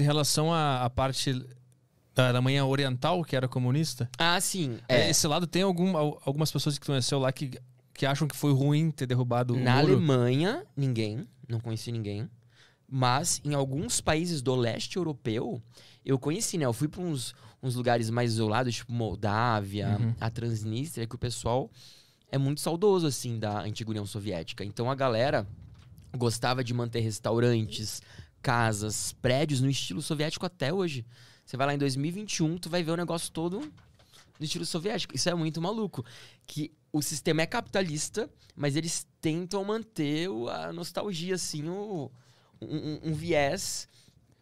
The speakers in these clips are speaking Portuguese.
Em relação à, à parte da manhã oriental, que era comunista. Ah, sim. É. é. Esse lado tem algum, algumas pessoas que conheceu lá que, que acham que foi ruim ter derrubado o Na muro. Alemanha, ninguém. Não conheci ninguém. Mas em alguns países do leste europeu, eu conheci, né? Eu fui para uns, uns lugares mais isolados, tipo Moldávia, uhum. a Transnistria, que o pessoal é muito saudoso, assim, da antiga União Soviética. Então a galera gostava de manter restaurantes, casas, prédios no estilo soviético até hoje. Você vai lá em 2021, tu vai ver o negócio todo no estilo soviético. Isso é muito maluco. Que o sistema é capitalista, mas eles tentam manter a nostalgia, assim, o, um, um viés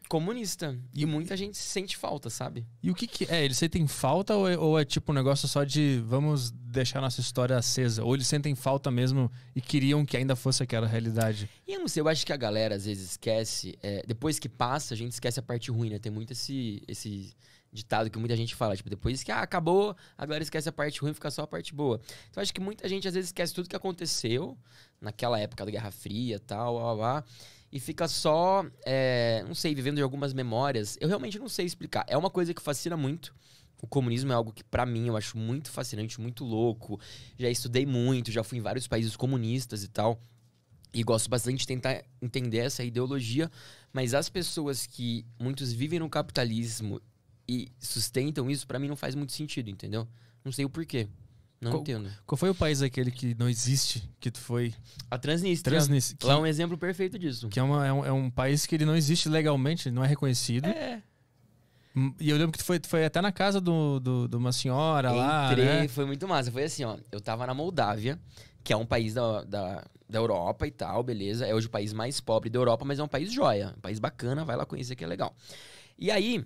comunista. E, e muita gente sente falta, sabe? E o que, que é? Eles sentem falta ou é, ou é, tipo um negócio só de vamos deixar nossa história acesa? Ou eles sentem falta mesmo e queriam que ainda fosse aquela realidade? E eu não sei, eu acho que a galera às vezes esquece. É, depois que passa, a gente esquece a parte ruim, né? Tem muito esse, esse ditado que muita gente fala, tipo, depois que ah, acabou, a galera esquece a parte ruim, fica só a parte boa. Então acho que muita gente às vezes esquece tudo que aconteceu naquela época da Guerra Fria, tal, blá, blá, lá e fica só, é, não sei, vivendo de algumas memórias. Eu realmente não sei explicar. É uma coisa que fascina muito. O comunismo é algo que, para mim, eu acho muito fascinante, muito louco. Já estudei muito, já fui em vários países comunistas e tal. E gosto bastante de tentar entender essa ideologia. Mas as pessoas que muitos vivem no capitalismo e sustentam isso, para mim não faz muito sentido, entendeu? Não sei o porquê. Não qual, entendo. Qual foi o país aquele que não existe, que tu foi? A Transnistria. Transnistria que, lá é um exemplo perfeito disso. Que é, uma, é, um, é um país que ele não existe legalmente, não é reconhecido. É. E eu lembro que tu foi, tu foi até na casa de do, do, do, uma senhora Entrei, lá. Né? foi muito massa. Foi assim, ó. Eu tava na Moldávia, que é um país da, da, da Europa e tal, beleza. É hoje o país mais pobre da Europa, mas é um país joia. Um país bacana, vai lá conhecer que é legal. E aí,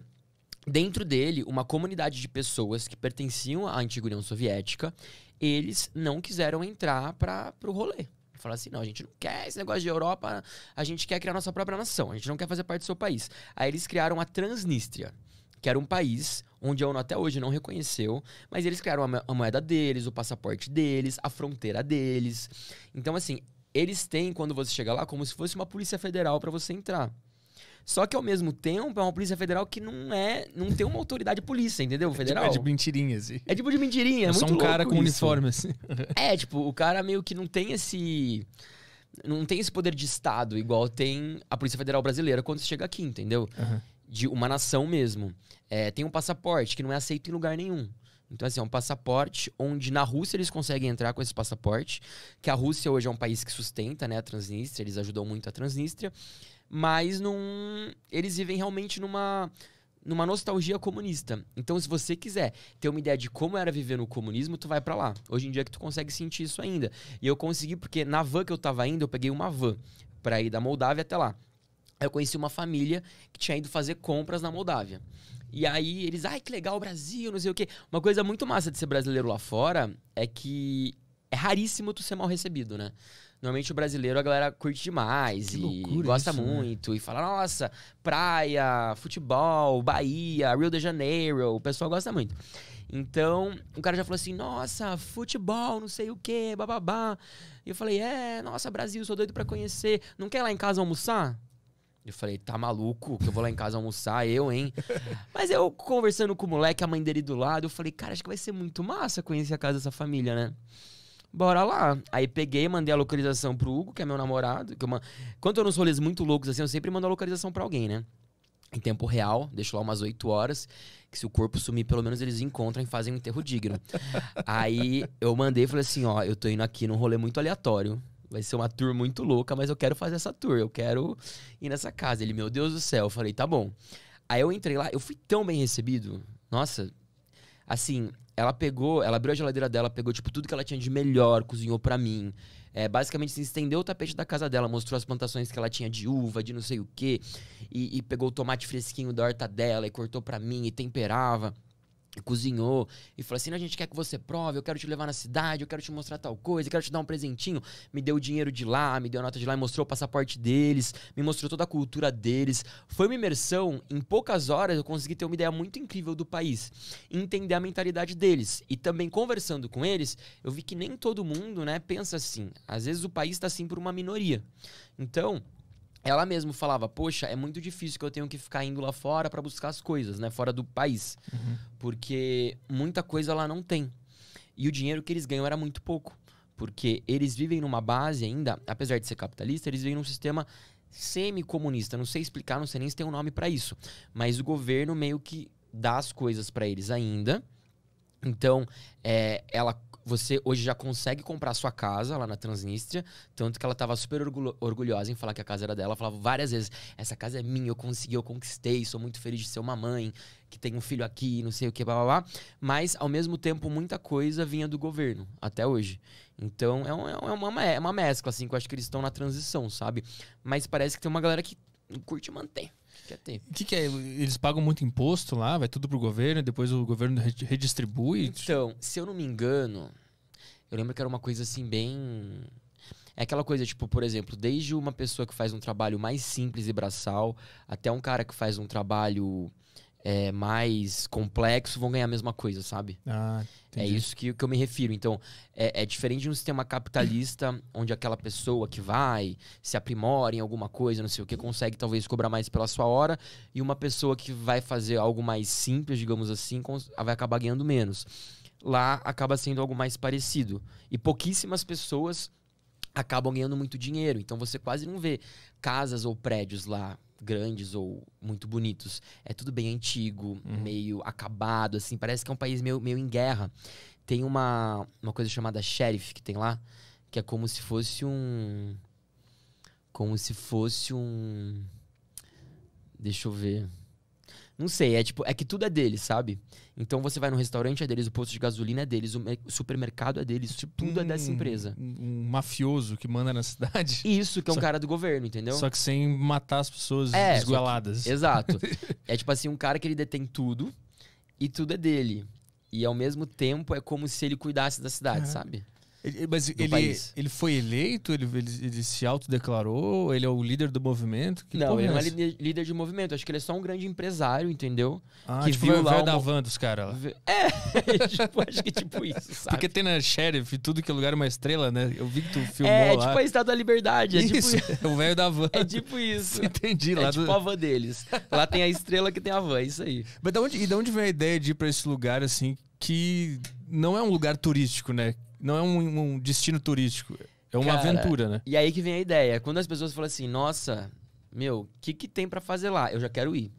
dentro dele, uma comunidade de pessoas que pertenciam à antiga União Soviética, eles não quiseram entrar para o rolê. Falar assim, não, a gente não quer esse negócio de Europa, a gente quer criar nossa própria nação, a gente não quer fazer parte do seu país. Aí eles criaram a Transnistria, que era um país onde a ONU até hoje não reconheceu, mas eles criaram a moeda deles, o passaporte deles, a fronteira deles. Então, assim, eles têm, quando você chega lá, como se fosse uma polícia federal para você entrar. Só que ao mesmo tempo é uma polícia federal que não é, não tem uma autoridade polícia, entendeu? É tipo, federal. É tipo de mentirinha, assim. É tipo de mentirinha, é, é só um cara com isso. uniforme, assim. É, tipo, o cara meio que não tem esse não tem esse poder de Estado igual tem a Polícia Federal Brasileira quando você chega aqui, entendeu? Uhum de uma nação mesmo. É, tem um passaporte que não é aceito em lugar nenhum. Então, assim, é um passaporte onde na Rússia eles conseguem entrar com esse passaporte, que a Rússia hoje é um país que sustenta né, a Transnistria, eles ajudam muito a Transnistria, mas num, eles vivem realmente numa, numa nostalgia comunista. Então, se você quiser ter uma ideia de como era viver no comunismo, tu vai para lá. Hoje em dia é que tu consegue sentir isso ainda. E eu consegui, porque na van que eu tava indo, eu peguei uma van para ir da Moldávia até lá eu conheci uma família que tinha ido fazer compras na Moldávia. E aí eles, ai, que legal o Brasil, não sei o quê. Uma coisa muito massa de ser brasileiro lá fora é que é raríssimo tu ser mal recebido, né? Normalmente o brasileiro a galera curte demais que e gosta isso, né? muito né? e fala, nossa, praia, futebol, Bahia, Rio de Janeiro, o pessoal gosta muito. Então, o cara já falou assim: "Nossa, futebol, não sei o quê, bababá". E eu falei: "É, nossa, Brasil, sou doido para conhecer. Não quer ir lá em casa almoçar?" Eu falei, tá maluco que eu vou lá em casa almoçar, eu, hein? Mas eu conversando com o moleque, a mãe dele do lado, eu falei, cara, acho que vai ser muito massa conhecer a casa dessa família, né? Bora lá. Aí peguei, mandei a localização pro Hugo, que é meu namorado. Que eu man... Quando eu nos rolês muito loucos assim, eu sempre mando a localização pra alguém, né? Em tempo real, deixo lá umas 8 horas, que se o corpo sumir, pelo menos eles encontram e fazem um enterro digno. Aí eu mandei e falei assim: ó, eu tô indo aqui num rolê muito aleatório. Vai ser uma tour muito louca, mas eu quero fazer essa tour. Eu quero ir nessa casa. Ele, meu Deus do céu. Eu falei, tá bom. Aí eu entrei lá, eu fui tão bem recebido. Nossa, assim, ela pegou, ela abriu a geladeira dela, pegou, tipo, tudo que ela tinha de melhor, cozinhou para mim. É, basicamente, se assim, estendeu o tapete da casa dela, mostrou as plantações que ela tinha de uva, de não sei o quê. E, e pegou o tomate fresquinho da horta dela e cortou para mim e temperava cozinhou e falou assim: a gente quer que você prove, eu quero te levar na cidade, eu quero te mostrar tal coisa, eu quero te dar um presentinho. Me deu o dinheiro de lá, me deu a nota de lá, mostrou o passaporte deles, me mostrou toda a cultura deles. Foi uma imersão, em poucas horas eu consegui ter uma ideia muito incrível do país, entender a mentalidade deles. E também conversando com eles, eu vi que nem todo mundo né, pensa assim. Às vezes o país está assim por uma minoria. Então, ela mesma falava, poxa, é muito difícil que eu tenho que ficar indo lá fora para buscar as coisas, né? Fora do país. Uhum. Porque muita coisa lá não tem. E o dinheiro que eles ganham era muito pouco. Porque eles vivem numa base ainda, apesar de ser capitalista, eles vivem num sistema semi-comunista. Não sei explicar, não sei nem se tem um nome para isso. Mas o governo meio que dá as coisas para eles ainda. Então, é, ela você hoje já consegue comprar sua casa lá na Transnistria, tanto que ela estava super orgulhosa em falar que a casa era dela. Ela falava várias vezes: essa casa é minha, eu consegui, eu conquistei, sou muito feliz de ser uma mãe, que tem um filho aqui, não sei o que, blá blá blá. Mas, ao mesmo tempo, muita coisa vinha do governo, até hoje. Então, é, um, é, é uma, é uma mescla, assim, que eu acho que eles estão na transição, sabe? Mas parece que tem uma galera que curte manter. O que, que, é? Eles pagam muito imposto lá, vai tudo pro governo, depois o governo redistribui? Então, se eu não me engano, eu lembro que era uma coisa assim, bem. É aquela coisa, tipo, por exemplo, desde uma pessoa que faz um trabalho mais simples e braçal, até um cara que faz um trabalho é, mais complexo vão ganhar a mesma coisa, sabe? Ah, é isso que, que eu me refiro. Então, é, é, diferente de um sistema capitalista onde aquela pessoa que vai, se aprimora em alguma coisa, não sei o que, consegue talvez cobrar mais pela sua hora, e uma pessoa que vai fazer algo mais simples, digamos assim, vai acabar ganhando menos lá acaba sendo algo mais parecido. E pouquíssimas pessoas acabam ganhando muito dinheiro. Então você quase não vê casas ou prédios lá grandes ou muito bonitos. É tudo bem antigo, uhum. meio acabado, assim. Parece que é um país meio, meio em guerra. Tem uma, uma coisa chamada sheriff que tem lá, que é como se fosse um. Como se fosse um. Deixa eu ver. Não sei, é tipo, é que tudo é deles, sabe? Então você vai no restaurante é deles, o posto de gasolina é deles, o supermercado é deles, tipo tudo um, é dessa empresa. Um mafioso que manda na cidade. Isso, que é um só, cara do governo, entendeu? Só que sem matar as pessoas é, desgueladas. exato. é tipo assim, um cara que ele detém tudo e tudo é dele. E ao mesmo tempo é como se ele cuidasse da cidade, é. sabe? Ele, mas ele, país. ele foi eleito? Ele, ele, ele se autodeclarou? Ele é o líder do movimento? Que não, é ele é não é líder, líder de movimento. Acho que ele é só um grande empresário, entendeu? Ah, que tipo, viu é lá o da van dos caras lá. É, tipo, acho que tipo isso, sabe? Porque tem na né, Sheriff tudo que é lugar é uma estrela, né? Eu vi que tu filmou é, lá. É, tipo a estado da Liberdade. É tipo isso, tipo... o velho da van. É tipo isso. Entendi. Lá é tipo do... tipo a van deles. Lá tem a estrela que tem a van, isso aí. Mas da onde, e da onde vem a ideia de ir pra esse lugar, assim, que não é um lugar turístico, né? Não é um, um destino turístico. É uma Cara, aventura, né? E aí que vem a ideia. Quando as pessoas falam assim, nossa, meu, o que, que tem para fazer lá? Eu já quero ir.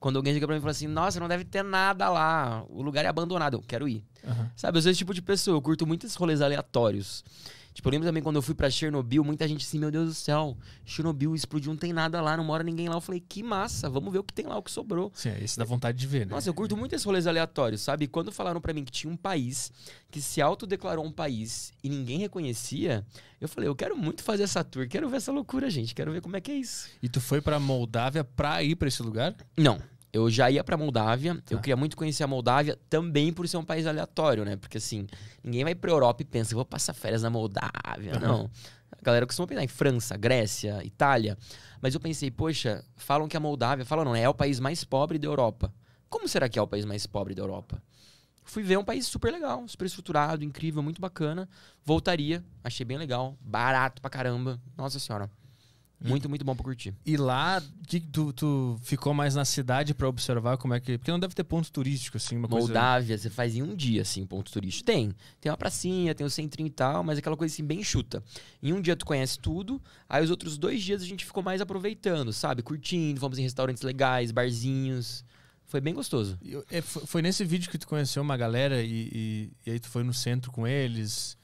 Quando alguém chega pra mim e fala assim, nossa, não deve ter nada lá, o lugar é abandonado, eu quero ir. Uhum. Sabe, eu sou esse tipo de pessoa, eu curto muitos rolês aleatórios. Tipo, eu lembro também quando eu fui para Chernobyl, muita gente assim, meu Deus do céu, Chernobyl explodiu, não tem nada lá, não mora ninguém lá. Eu falei, que massa, vamos ver o que tem lá, o que sobrou. Sim, esse dá vontade de ver, né? Nossa, eu curto muito esses rolês aleatórios, sabe? quando falaram para mim que tinha um país que se autodeclarou um país e ninguém reconhecia, eu falei, eu quero muito fazer essa tour, quero ver essa loucura, gente, quero ver como é que é isso. E tu foi pra Moldávia pra ir para esse lugar? Não eu já ia para Moldávia, tá. eu queria muito conhecer a Moldávia também por ser um país aleatório, né? Porque assim, ninguém vai a Europa e pensa, vou passar férias na Moldávia, uhum. não. A galera costuma pensar em França, Grécia, Itália. Mas eu pensei, poxa, falam que a Moldávia, falam não, né, é o país mais pobre da Europa. Como será que é o país mais pobre da Europa? Fui ver é um país super legal, super estruturado, incrível, muito bacana. Voltaria, achei bem legal, barato pra caramba. Nossa senhora. Muito, muito bom pra curtir. E lá, que tu, tu ficou mais na cidade para observar como é que. Porque não deve ter ponto turístico, assim, uma Moldávia, coisa... você faz em um dia, assim, ponto turístico. Tem. Tem uma pracinha, tem o um centrinho e tal, mas é aquela coisa assim, bem chuta. Em um dia tu conhece tudo, aí os outros dois dias a gente ficou mais aproveitando, sabe? Curtindo, fomos em restaurantes legais, barzinhos. Foi bem gostoso. É, foi nesse vídeo que tu conheceu uma galera e, e, e aí tu foi no centro com eles.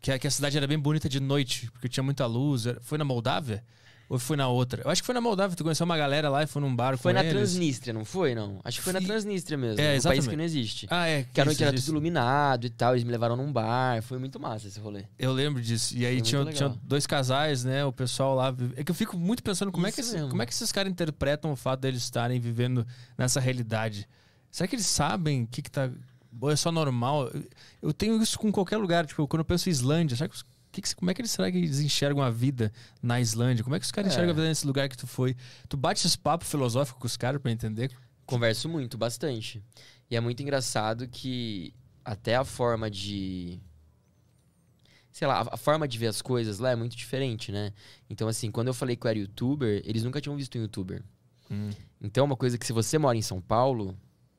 Que a, que a cidade era bem bonita de noite, porque tinha muita luz. Foi na Moldávia? Ou foi na outra? Eu acho que foi na Moldávia, tu conheceu uma galera lá e foi num barco. Foi na eles. Transnistria, não foi? Não. Acho que foi na Transnistria mesmo. É, exatamente. Um país que não existe. Ah, é. Que, era, que era tudo iluminado e tal. Eles me levaram num bar. Foi muito massa esse rolê. Eu lembro disso. E aí tinha tinha dois casais, né? O pessoal lá. É que eu fico muito pensando como, é que, como é que esses caras interpretam o fato deles de estarem vivendo nessa realidade. Será que eles sabem o que, que tá. Ou é só normal? Eu tenho isso com qualquer lugar. Tipo, quando eu penso em Islândia, será que os que que, como é que eles será que eles enxergam a vida na Islândia? Como é que os caras é. enxergam a vida nesse lugar que tu foi? Tu bate esse papo filosófico com os caras para entender? Converso muito, bastante. E é muito engraçado que até a forma de sei lá, a forma de ver as coisas lá é muito diferente, né? Então, assim, quando eu falei que eu era youtuber, eles nunca tinham visto um youtuber. Hum. Então, uma coisa que se você mora em São Paulo,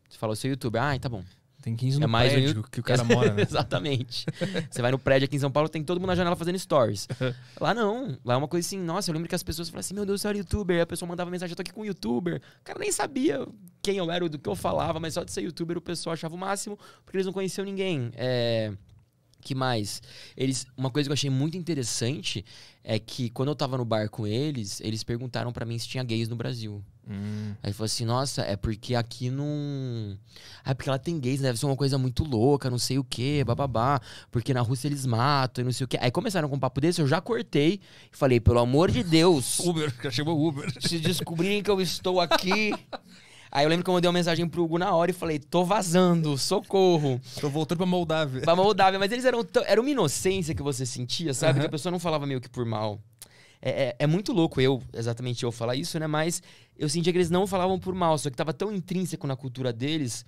você fala, eu sou youtuber. Ah, tá bom. Tem 15 no é mais prédio um... que o cara mora, né? Exatamente. Você vai no prédio aqui em São Paulo, tem todo mundo na janela fazendo stories. Lá não. Lá é uma coisa assim, nossa, eu lembro que as pessoas falavam assim, meu Deus, você era youtuber. a pessoa mandava mensagem, eu tô aqui com um youtuber. O cara nem sabia quem eu era, do que eu falava, mas só de ser youtuber o pessoal achava o máximo, porque eles não conheciam ninguém. É... Que mais? Eles, uma coisa que eu achei muito interessante é que quando eu tava no bar com eles, eles perguntaram para mim se tinha gays no Brasil. Hum. Aí falou assim: nossa, é porque aqui não. Ah, é porque ela tem gays, né? deve ser uma coisa muito louca, não sei o que, hum. bababá. Porque na Rússia eles matam e não sei o que. Aí começaram com um papo desse, eu já cortei e falei: pelo amor de Deus. Uber, já chegou Uber. Se descobrirem que eu estou aqui, Aí eu lembro que eu mandei uma mensagem pro Hugo na hora e falei: tô vazando, socorro. tô voltando pra Moldávia. Pra Moldávia, mas eles eram. Era uma inocência que você sentia, sabe? Uhum. Que a pessoa não falava meio que por mal. É, é, é, muito louco eu, exatamente eu falar isso, né? Mas eu sentia que eles não falavam por mal, só que tava tão intrínseco na cultura deles.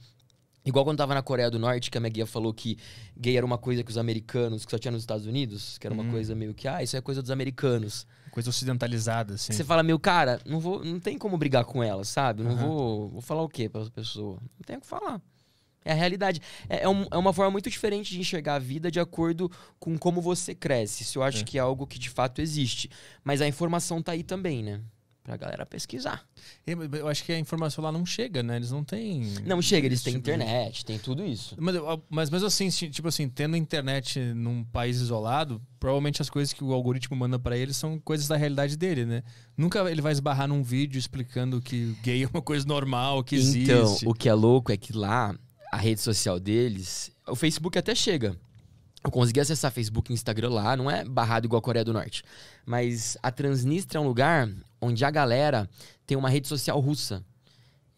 Igual quando tava na Coreia do Norte, que a minha guia falou que gay era uma coisa que os americanos, que só tinha nos Estados Unidos, que era uma uhum. coisa meio que, ah, isso é coisa dos americanos coisa ocidentalizada, assim. Você fala, meu, cara, não, vou, não tem como brigar com ela, sabe? Não uhum. vou. Vou falar o quê para as pessoa? Não tem o que falar. É a realidade. É, é, um, é, uma forma muito diferente de enxergar a vida de acordo com como você cresce. Isso eu acho é. que é algo que de fato existe. Mas a informação tá aí também, né? pra galera pesquisar. Eu acho que a informação lá não chega, né? Eles não têm. Não chega, eles têm tipo internet, de... tem tudo isso. Mas, mas mesmo assim, tipo assim, tendo internet num país isolado, provavelmente as coisas que o algoritmo manda para eles são coisas da realidade dele, né? Nunca ele vai esbarrar num vídeo explicando que gay é uma coisa normal, que então, existe. Então, o que é louco é que lá a rede social deles, o Facebook até chega eu consegui acessar Facebook e Instagram lá, não é barrado igual a Coreia do Norte. Mas a Transnistria é um lugar onde a galera tem uma rede social russa.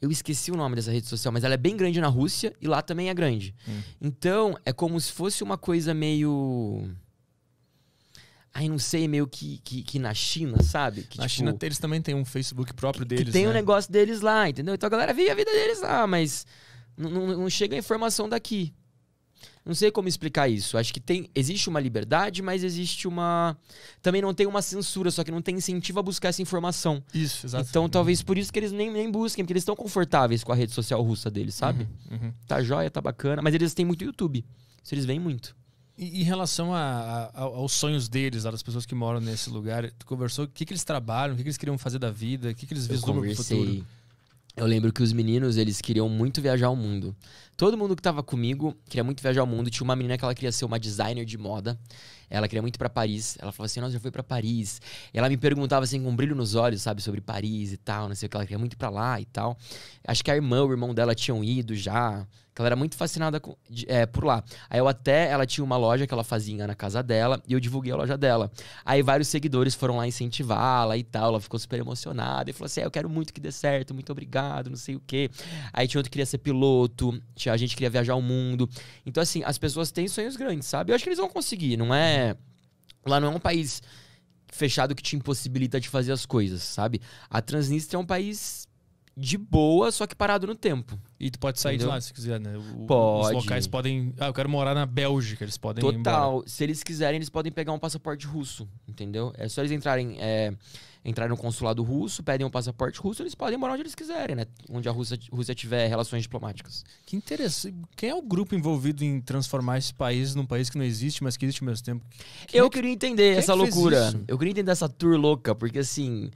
Eu esqueci o nome dessa rede social, mas ela é bem grande na Rússia e lá também é grande. Hum. Então, é como se fosse uma coisa meio. Aí não sei, meio que, que, que na China, sabe? Que, na tipo, China eles também têm um Facebook próprio deles. Que tem né? um negócio deles lá, entendeu? Então a galera vive a vida deles lá, mas não, não, não chega a informação daqui. Não sei como explicar isso. Acho que tem, existe uma liberdade, mas existe uma. Também não tem uma censura, só que não tem incentivo a buscar essa informação. Isso, exato. Então talvez por isso que eles nem, nem busquem, porque eles estão confortáveis com a rede social russa deles, uhum, sabe? Uhum, uhum. Tá jóia, tá bacana. Mas eles têm muito YouTube. Isso eles veem muito. E, em relação a, a, aos sonhos deles, das pessoas que moram nesse lugar, tu conversou o que, que eles trabalham, o que, que eles queriam fazer da vida, o que, que eles vislumbram no futuro? eu lembro que os meninos, eles queriam muito viajar o mundo. Todo mundo que tava comigo queria muito viajar o mundo. Tinha uma menina que ela queria ser uma designer de moda. Ela queria muito para Paris. Ela falou assim: "Nossa, já fui para Paris". Ela me perguntava assim com um brilho nos olhos, sabe, sobre Paris e tal, não sei o que ela queria muito para lá e tal. Acho que a irmã, o irmão dela tinham ido já. Que ela era muito fascinada com, é, por lá. Aí eu até, ela tinha uma loja que ela fazia na casa dela e eu divulguei a loja dela. Aí vários seguidores foram lá incentivá-la e tal. Ela ficou super emocionada e falou assim: é, eu quero muito que dê certo, muito obrigado, não sei o quê. Aí tinha outro que queria ser piloto, tinha a gente que queria viajar o mundo. Então, assim, as pessoas têm sonhos grandes, sabe? Eu acho que eles vão conseguir, não é? É, lá não é um país fechado que te impossibilita de fazer as coisas, sabe? A Transnistria é um país de boa, só que parado no tempo. E tu pode sair Entendeu? de lá se quiser, né? O, pode. Os locais podem. Ah, eu quero morar na Bélgica, eles podem. Total. Se eles quiserem, eles podem pegar um passaporte russo, entendeu? É só eles entrarem. É, entrarem no consulado russo, pedem um passaporte russo, eles podem morar onde eles quiserem, né? Onde a Rússia, Rússia tiver relações diplomáticas. Que interessante. Quem é o grupo envolvido em transformar esse país num país que não existe, mas que existe ao mesmo tempo? Quem eu é que... queria entender Quem essa é que loucura. Eu queria entender essa tour louca, porque assim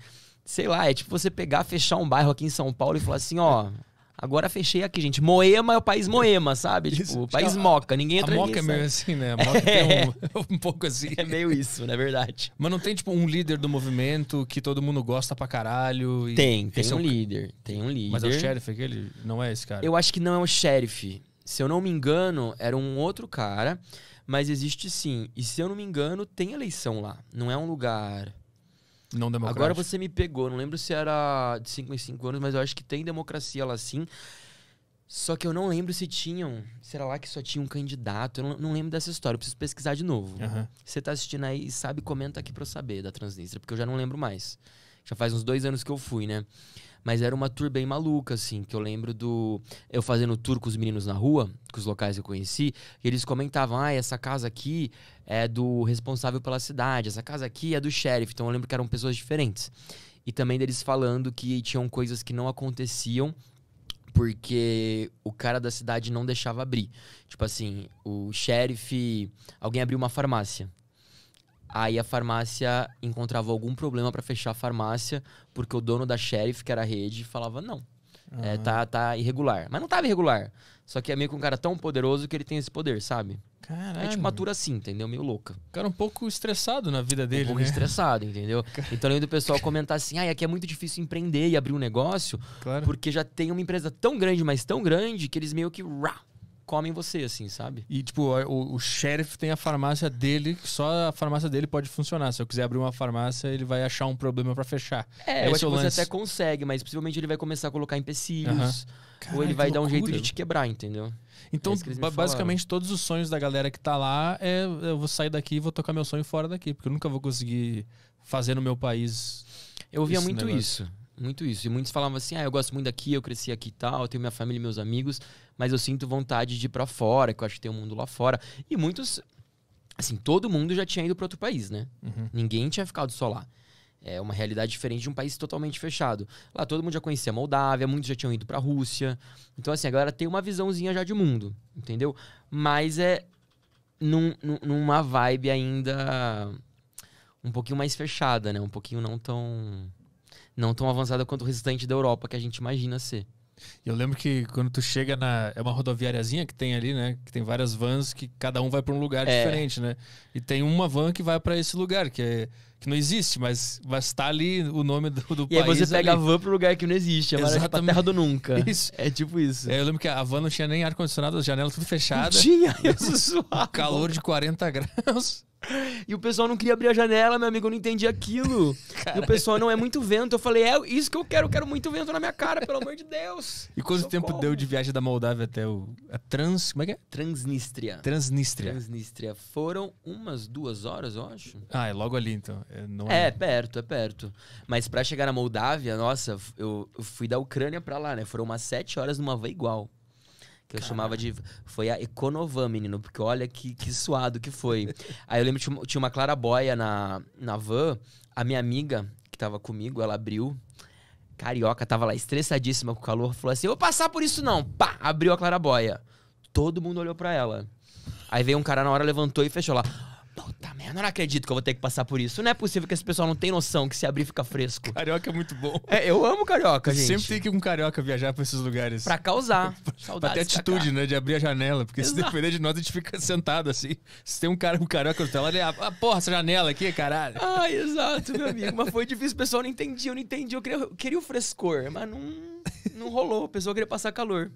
sei lá, é tipo você pegar, fechar um bairro aqui em São Paulo e falar assim, ó, agora fechei aqui, gente. Moema é o país Moema, sabe? Isso, tipo, o país Moca, ninguém entra A Moca é meio né? assim, né? A Moca é. Um, um, pouco assim. É meio isso, na né? verdade. Mas não tem, tipo, um líder do movimento que todo mundo gosta pra caralho? E... Tem, tem é um é líder, tem um líder. Mas é o xerife aquele? Não é esse cara? Eu acho que não é o xerife Se eu não me engano, era um outro cara, mas existe sim. E se eu não me engano, tem eleição lá. Não é um lugar não democrático. Agora você me pegou, não lembro se era de 5 em 5 anos, mas eu acho que tem democracia lá sim. Só que eu não lembro se tinham. Será lá que só tinha um candidato? Eu não, lembro dessa história. Eu preciso pesquisar de novo. Uhum. Você tá assistindo aí e sabe, comenta aqui pra eu saber da Transnistria, porque eu já não lembro mais. Já faz uns dois anos que eu fui, né? Mas era uma tour bem maluca, assim, que eu lembro do. Eu fazendo tour com os meninos na rua, com os locais que eu conheci, e eles comentavam: ah, essa casa aqui é do responsável pela cidade, essa casa aqui é do xerife. Então eu lembro que eram pessoas diferentes. E também deles falando que tinham coisas que não aconteciam porque o cara da cidade não deixava abrir. Tipo assim, o xerife. Alguém abriu uma farmácia. Aí a farmácia encontrava algum problema para fechar a farmácia, porque o dono da Sheriff, que era a rede, falava: não, é, tá, tá irregular. Mas não tava irregular. Só que é meio que um cara tão poderoso que ele tem esse poder, sabe? Caralho. É tipo matura assim, entendeu? Meio louca. O cara é um pouco estressado na vida é dele. Um pouco né? estressado, entendeu? Então eu lembro do pessoal comentar assim: ah, aqui é muito difícil empreender e abrir um negócio, claro. porque já tem uma empresa tão grande, mas tão grande, que eles meio que. Rah, comem você, assim, sabe? E, tipo, o, o tem a farmácia dele, só a farmácia dele pode funcionar. Se eu quiser abrir uma farmácia, ele vai achar um problema para fechar. É, eu é acho que você até consegue, mas possivelmente ele vai começar a colocar empecilhos. Uhum. Caralho, ou ele vai dar um jeito de te quebrar, entendeu? Então, é basicamente, todos os sonhos da galera que tá lá é eu vou sair daqui e vou tocar meu sonho fora daqui, porque eu nunca vou conseguir fazer no meu país. Eu via muito negócio. isso. Muito isso. E muitos falavam assim: ah, eu gosto muito daqui, eu cresci aqui e tal, eu tenho minha família e meus amigos, mas eu sinto vontade de ir pra fora, que eu acho que tem um mundo lá fora. E muitos. Assim, todo mundo já tinha ido para outro país, né? Uhum. Ninguém tinha ficado só lá. É uma realidade diferente de um país totalmente fechado. Lá todo mundo já conhecia a Moldávia, muitos já tinham ido para a Rússia. Então, assim, a galera tem uma visãozinha já de mundo, entendeu? Mas é num, numa vibe ainda um pouquinho mais fechada, né? Um pouquinho não tão não tão avançada quanto o restante da Europa que a gente imagina ser. Eu lembro que quando tu chega na. É uma rodoviáriazinha que tem ali, né? Que tem várias vans que cada um vai para um lugar é. diferente, né? E tem uma van que vai para esse lugar, que é. Que não existe, mas vai estar ali o nome do, do e país. E aí você pega ali. a van pro lugar que não existe, é a terra do nunca. Isso. É tipo isso. É, eu lembro que a van não tinha nem ar-condicionado, as janelas tudo fechadas. tinha! Isso, suave. calor de 40 graus. E o pessoal não queria abrir a janela, meu amigo, eu não entendi aquilo. e o pessoal não é muito vento. Eu falei, é isso que eu quero, eu quero muito vento na minha cara, pelo amor de Deus. E quanto Socorro. tempo deu de viagem da Moldávia até o. A trans. Como é que é? Transnistria. Transnistria. Transnistria. Foram umas duas horas, eu acho. Ah, é logo ali então. É, é, é perto, é perto. Mas para chegar na Moldávia, nossa, eu, eu fui da Ucrânia para lá, né? Foram umas sete horas numa van igual. Que eu Caramba. chamava de. Foi a Econovan, menino, porque olha que, que suado que foi. Aí eu lembro que tinha uma clarabóia na, na van, a minha amiga que tava comigo, ela abriu. Carioca tava lá estressadíssima com o calor, falou assim: Eu vou passar por isso não. Pá! Abriu a clarabóia. Todo mundo olhou para ela. Aí veio um cara na hora, levantou e fechou lá. Puta merda, eu não acredito que eu vou ter que passar por isso. Não é possível que esse pessoal não tem noção que se abrir fica fresco. Carioca é muito bom. É, eu amo carioca, gente. Sempre tem que ir com carioca viajar pra esses lugares. Pra causar. pra Até atitude, né? De abrir a janela. Porque Exato. se depender de nós, a gente fica sentado assim. Se tem um cara com um carioca no tela, ah, ah, porra, essa janela aqui, caralho. Ah, exato, meu amigo. Mas foi difícil, o pessoal não entendia, eu não entendi Eu queria, eu queria o frescor, mas não, não rolou. O pessoal queria passar calor.